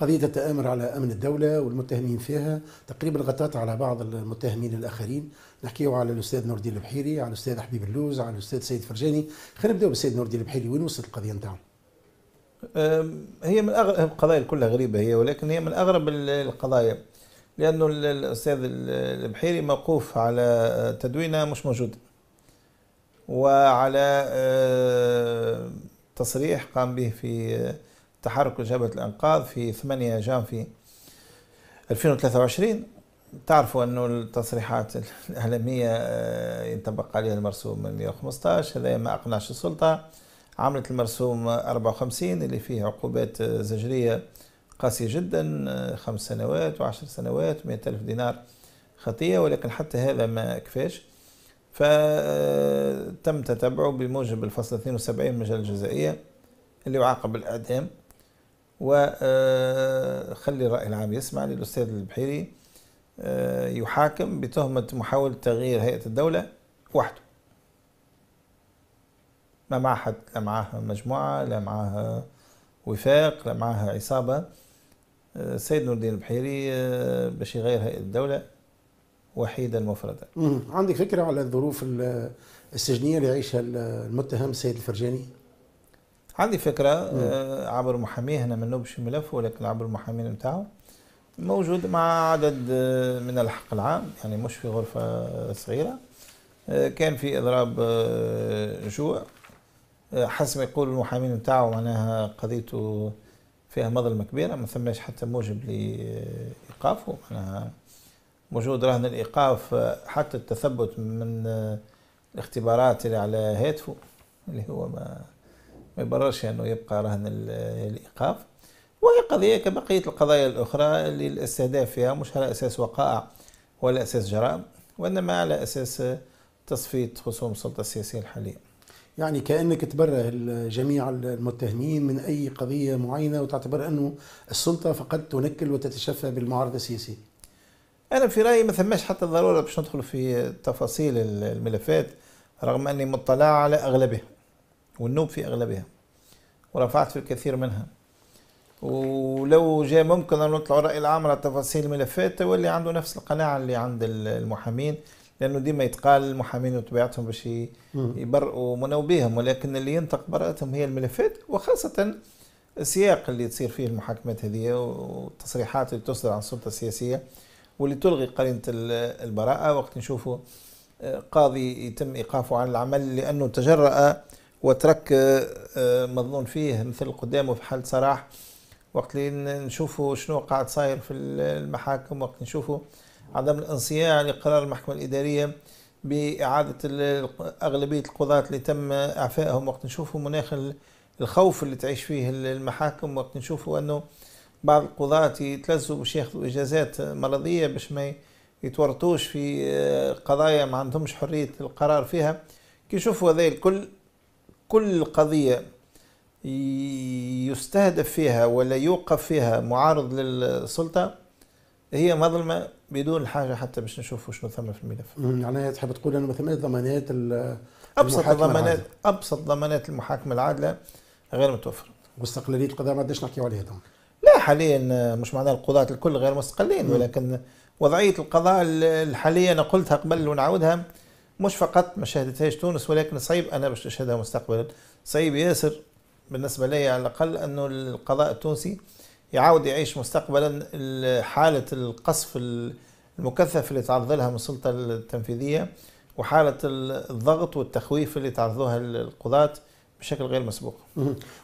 قضية التآمر على أمن الدولة والمتهمين فيها تقريبا غطت على بعض المتهمين الآخرين نحكيه على الأستاذ نور الدين البحيري على الأستاذ حبيب اللوز على الأستاذ سيد فرجاني خلينا نبداو بالسيد نور الدين البحيري وين وصلت القضية نتاعو هي من أغرب القضايا كلها غريبة هي ولكن هي من أغرب القضايا لأنه الأستاذ البحيري موقوف على تدوينة مش موجودة وعلى آه، تصريح قام به في تحرك جبهة الإنقاذ في 8 جانفي 2023 تعرفوا أنه التصريحات الإعلامية آه، ينطبق عليها المرسوم 115 هذا ما أقنعش السلطة عملت المرسوم 54 اللي فيه عقوبات آه، زجرية قاسية جدا آه، خمس سنوات وعشر سنوات مئة ألف دينار خطية ولكن حتى هذا ما كفاش فتم تتبعه بموجب الفصل 72 من المجال الجزائية اللي يعاقب الإعدام وخلي آه، الرأي العام يسمع للأستاذ البحيري آه، يحاكم بتهمة محاولة تغيير هيئة الدولة وحده ما مع حد لا معاه مجموعة لا معاه وفاق لا معاه عصابة السيد آه، نور الدين البحيري باش يغير هيئة الدولة وحيدا مفردا عندك فكرة على الظروف السجنية اللي يعيشها المتهم السيد الفرجاني؟ عندي فكره آه عبر محاميه هنا ما نلومش ملف ولكن عبر المحامين نتاعو موجود مع عدد آه، من الحق العام يعني مش في غرفه آه، صغيره آه، كان في اضراب جوع حسب ما يقول المحامين نتاعو معناها قضيته فيها مظلمه كبيره ما ثماش حتى موجب لايقافه معناها موجود رهن الايقاف حتى التثبت من الاختبارات اللي على هاتفه اللي هو ما ما يبررش أنه يبقى رهن الإيقاف وهي قضية كبقية القضايا الأخرى اللي الاستهداف فيها مش على أساس وقائع ولا أساس جرائم وإنما على أساس تصفية خصوم السلطة السياسية الحالية يعني كانك تبرئ جميع المتهمين من اي قضيه معينه وتعتبر انه السلطه فقد تنكل وتتشفى بالمعارضه السياسيه. انا في رايي ما ثماش حتى ضروره باش ندخل في تفاصيل الملفات رغم اني مطلع على اغلبها والنوب في اغلبها. ورفعت في الكثير منها ولو جاء ممكن أن نطلع رأي العام على تفاصيل الملفات واللي عنده نفس القناعة اللي عند المحامين لأنه ديما يتقال المحامين وطبيعتهم باش يبرئوا منوبيهم ولكن اللي ينطق براءتهم هي الملفات وخاصة السياق اللي تصير فيه المحاكمات هذه والتصريحات اللي تصدر عن السلطة السياسية واللي تلغي قرينة البراءة وقت نشوفوا آه، قاضي يتم إيقافه عن العمل لأنه تجرأ وترك آه، آه، مظنون فيه مثل قدامه في حالة صراح وقت اللي نشوفوا شنو قاعد صاير في المحاكم وقت نشوفوا عدم الانصياع لقرار المحكمة الإدارية بإعادة أغلبية القضاة اللي تم إعفائهم وقت نشوفوا مناخ الخوف اللي تعيش فيه المحاكم وقت نشوفوا أنه بعض القضاة يتلزوا باش ياخذوا إجازات مرضية باش ما يتورطوش في آه، قضايا ما عندهمش حرية القرار فيها كي يشوفوا هذا الكل كل قضية يستهدف فيها ولا يوقف فيها معارض للسلطة هي مظلمة بدون حاجة حتى باش نشوفوا شنو ثم في الملف. معناها يعني تحب تقول أنه ما ثماش ضمانات أبسط الضمانات أبسط ضمانات المحاكمة العادلة غير متوفرة. واستقلالية القضاء ما عندناش نحكيو عليها دونك. لا حاليا مش معناها القضاة الكل غير مستقلين ولكن وضعية القضاء الحالية أنا قلتها قبل ونعاودها مش فقط ما شهدتهاش تونس ولكن صعيب انا باش نشهدها مستقبلا صعيب ياسر بالنسبه لي على الاقل انه القضاء التونسي يعاود يعيش مستقبلا حاله القصف المكثف اللي تعرض لها من السلطه التنفيذيه وحاله الضغط والتخويف اللي تعرضوها القضاه بشكل غير مسبوق.